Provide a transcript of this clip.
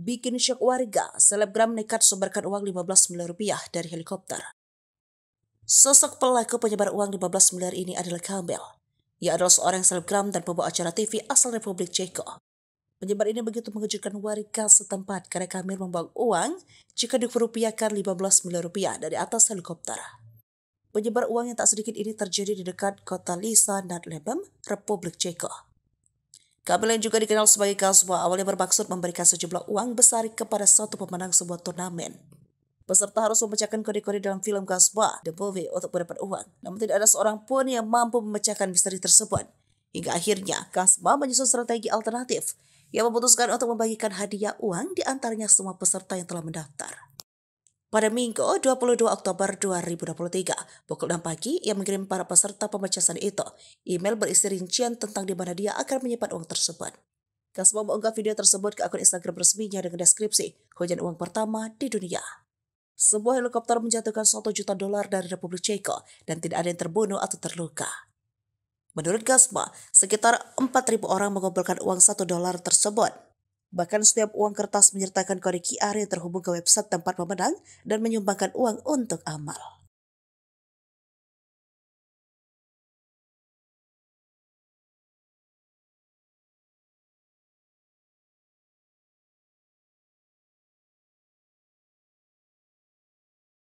Bikin syok warga, selebgram nekat sumberkan uang 15 miliar rupiah dari helikopter. Sosok pelaku penyebar uang 15 miliar ini adalah Campbell, Ia adalah seorang selebgram dan pembawa acara TV asal Republik Ceko. Penyebar ini begitu mengejutkan warga setempat karena Kamil membuang uang jika dirupiahkan 15 miliar rupiah dari atas helikopter. Penyebar uang yang tak sedikit ini terjadi di dekat kota Lisa dan Lebem, Republik Ceko. Kamil yang juga dikenal sebagai Kasbah awalnya bermaksud memberikan sejumlah uang besar kepada satu pemenang sebuah turnamen. Peserta harus memecahkan kode-kode dalam film Kasbah, The Movie, untuk mendapat uang. Namun tidak ada seorang pun yang mampu memecahkan misteri tersebut. Hingga akhirnya, Kasbah menyusun strategi alternatif yang memutuskan untuk membagikan hadiah uang di antaranya semua peserta yang telah mendaftar. Pada Minggu 22 Oktober 2023, pukul 6 pagi, ia mengirim para peserta pemecasan itu email berisi rincian tentang di mana dia akan menyimpan uang tersebut. Kasmo mengunggah video tersebut ke akun Instagram resminya dengan deskripsi hujan uang pertama di dunia. Sebuah helikopter menjatuhkan 1 juta dolar dari Republik Ceko dan tidak ada yang terbunuh atau terluka. Menurut Gasma, sekitar 4.000 orang mengumpulkan uang 1 dolar tersebut Bahkan setiap uang kertas menyertakan kode QR yang terhubung ke website tempat pemenang dan menyumbangkan uang untuk amal.